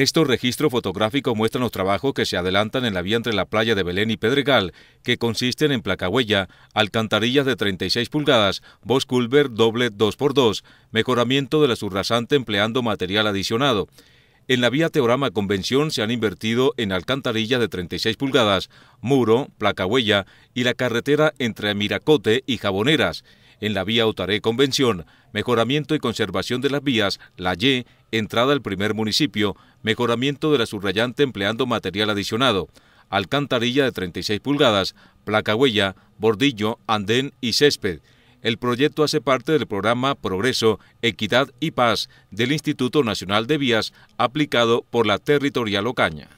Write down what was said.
Estos registros fotográficos muestran los trabajos que se adelantan en la vía entre la playa de Belén y Pedregal, que consisten en placahuella, alcantarillas de 36 pulgadas, bosculver doble 2x2, mejoramiento de la subrasante empleando material adicionado. En la vía Teorama Convención se han invertido en alcantarillas de 36 pulgadas, muro, placahuella y la carretera entre Miracote y Jaboneras en la vía Utaré Convención, mejoramiento y conservación de las vías, la Y, entrada al primer municipio, mejoramiento de la subrayante empleando material adicionado, alcantarilla de 36 pulgadas, placa huella, bordillo, andén y césped. El proyecto hace parte del programa Progreso, Equidad y Paz del Instituto Nacional de Vías, aplicado por la Territorial Ocaña.